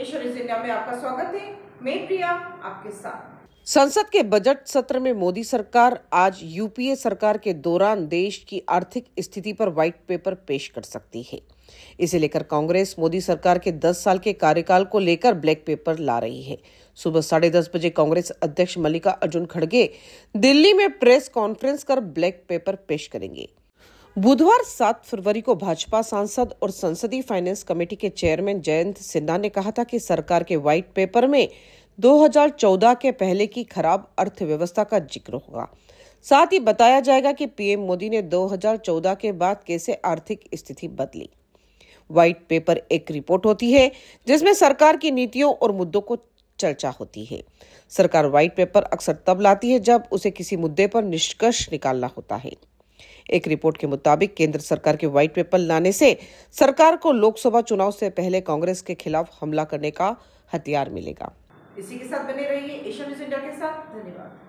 आपका स्वागत है मैं प्रिया आपके साथ संसद के बजट सत्र में मोदी सरकार आज यूपीए सरकार के दौरान देश की आर्थिक स्थिति पर व्हाइट पेपर पेश कर सकती है इसे लेकर कांग्रेस मोदी सरकार के 10 साल के कार्यकाल को लेकर ब्लैक पेपर ला रही है सुबह साढ़े दस बजे कांग्रेस अध्यक्ष मल्लिका अर्जुन खड़गे दिल्ली में प्रेस कॉन्फ्रेंस कर ब्लैक पेपर पेश करेंगे बुधवार 7 फरवरी को भाजपा सांसद और संसदीय फाइनेंस कमेटी के चेयरमैन जयंत सिन्हा ने कहा था कि सरकार के व्हाइट पेपर में 2014 के पहले की खराब अर्थव्यवस्था का जिक्र होगा साथ ही बताया जाएगा कि पीएम मोदी ने 2014 के बाद कैसे आर्थिक स्थिति बदली व्हाइट पेपर एक रिपोर्ट होती है जिसमें सरकार की नीतियों और मुद्दों को चर्चा होती है सरकार व्हाइट पेपर अक्सर तब लाती है जब उसे किसी मुद्दे पर निष्कर्ष निकालना होता है एक रिपोर्ट के मुताबिक केंद्र सरकार के व्हाइट पेपर लाने से सरकार को लोकसभा चुनाव से पहले कांग्रेस के खिलाफ हमला करने का हथियार मिलेगा इसी के साथ बने रहिए एशिया न्यूज इंडिया के साथ धन्यवाद